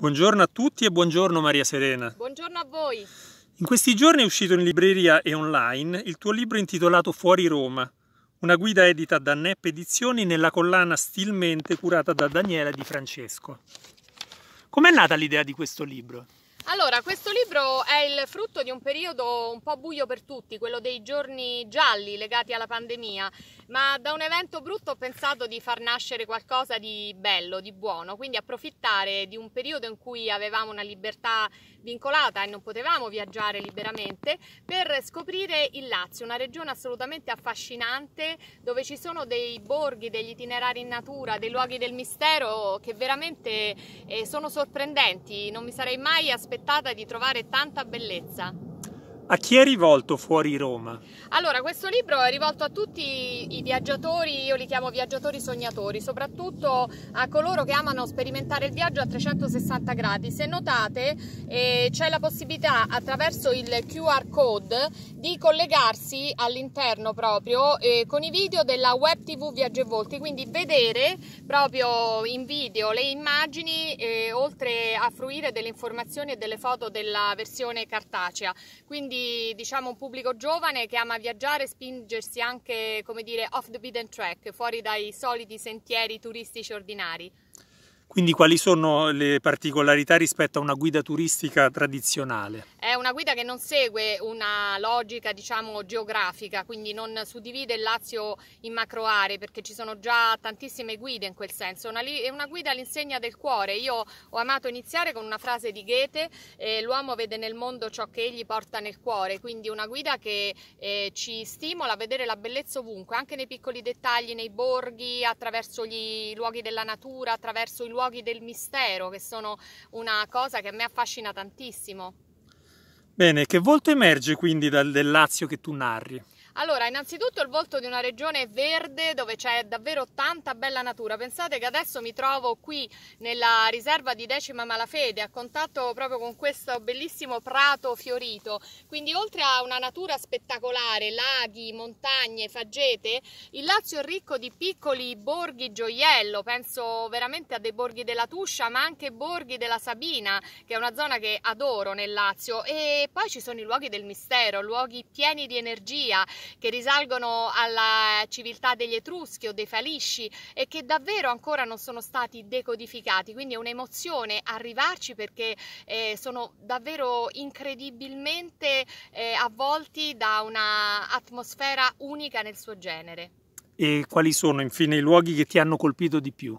Buongiorno a tutti e buongiorno Maria Serena. Buongiorno a voi. In questi giorni è uscito in libreria e online il tuo libro intitolato Fuori Roma, una guida edita da NEP Edizioni nella collana Stilmente curata da Daniela Di Francesco. Com'è nata l'idea di questo libro? Allora, questo libro libro è il frutto di un periodo un po' buio per tutti, quello dei giorni gialli legati alla pandemia, ma da un evento brutto ho pensato di far nascere qualcosa di bello, di buono, quindi approfittare di un periodo in cui avevamo una libertà vincolata e non potevamo viaggiare liberamente per scoprire il Lazio, una regione assolutamente affascinante dove ci sono dei borghi, degli itinerari in natura, dei luoghi del mistero che veramente eh, sono sorprendenti, non mi sarei mai aspettata di trovare tanta bellezza. A chi è rivolto fuori Roma? Allora, questo libro è rivolto a tutti i viaggiatori, io li chiamo viaggiatori sognatori, soprattutto a coloro che amano sperimentare il viaggio a 360 gradi. Se notate eh, c'è la possibilità attraverso il QR code di collegarsi all'interno proprio eh, con i video della web tv Viaggio e Volti, quindi vedere proprio in video le immagini eh, oltre a fruire delle informazioni e delle foto della versione cartacea. Quindi diciamo un pubblico giovane che ama viaggiare e spingersi anche come dire off the beaten track, fuori dai soliti sentieri turistici ordinari. Quindi quali sono le particolarità rispetto a una guida turistica tradizionale? È una guida che non segue una logica diciamo geografica, quindi non suddivide il Lazio in macro aree perché ci sono già tantissime guide in quel senso, una è una guida all'insegna del cuore. Io ho amato iniziare con una frase di Goethe, eh, l'uomo vede nel mondo ciò che egli porta nel cuore, quindi una guida che eh, ci stimola a vedere la bellezza ovunque, anche nei piccoli dettagli, nei borghi, attraverso gli luoghi della natura, attraverso i luoghi luoghi del mistero, che sono una cosa che a me affascina tantissimo. Bene, che volto emerge quindi dal, del Lazio che tu narri? Allora, innanzitutto il volto di una regione verde dove c'è davvero tanta bella natura. Pensate che adesso mi trovo qui nella riserva di Decima Malafede, a contatto proprio con questo bellissimo prato fiorito. Quindi oltre a una natura spettacolare, laghi, montagne, faggete, il Lazio è ricco di piccoli borghi gioiello. Penso veramente a dei borghi della Tuscia, ma anche borghi della Sabina, che è una zona che adoro nel Lazio. E poi ci sono i luoghi del mistero, luoghi pieni di energia che risalgono alla civiltà degli Etruschi o dei Falisci e che davvero ancora non sono stati decodificati, quindi è un'emozione arrivarci perché eh, sono davvero incredibilmente eh, avvolti da un'atmosfera unica nel suo genere. E quali sono infine i luoghi che ti hanno colpito di più?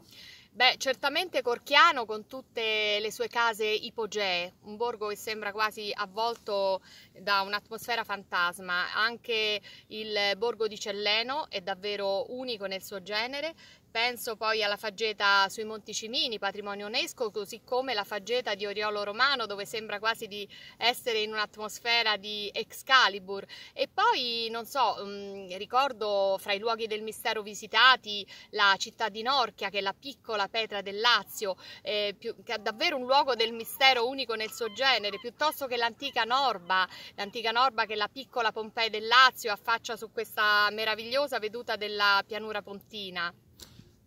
Beh, certamente Corchiano con tutte le sue case ipogee, un borgo che sembra quasi avvolto da un'atmosfera fantasma. Anche il borgo di Celleno è davvero unico nel suo genere Penso poi alla faggeta sui Monti Cimini, patrimonio UNESCO, così come la faggeta di Oriolo Romano, dove sembra quasi di essere in un'atmosfera di Excalibur. E poi, non so, mh, mm, ricordo fra i luoghi del mistero visitati la città di Norchia, che è la piccola Petra del Lazio, eh, più, che è davvero un luogo del mistero unico nel suo genere, piuttosto che l'antica Norba, l'antica Norba che è la piccola Pompei del Lazio affaccia su questa meravigliosa veduta della pianura pontina.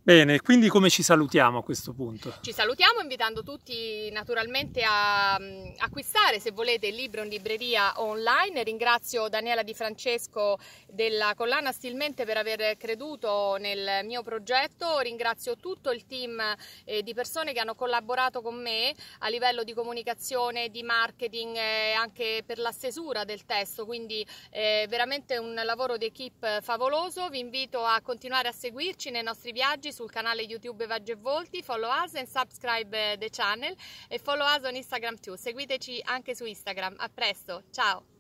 Bene, quindi come ci salutiamo a questo punto? Ci salutiamo invitando tutti naturalmente a mm, acquistare se volete il libro in libreria online. Ringrazio Daniela Di Francesco della collana Stilmente per aver creduto nel mio progetto. Ringrazio tutto il team eh, di persone che hanno collaborato con me a livello di comunicazione, di marketing, eh, anche per la stesura del testo. Quindi eh, veramente un lavoro d'equipe favoloso. Vi invito a continuare a seguirci nei nostri viaggi sul canale YouTube e Volti, follow us and subscribe eh, the channel e follow us on Instagram too. Seguiteci anche su Instagram. A presto, ciao!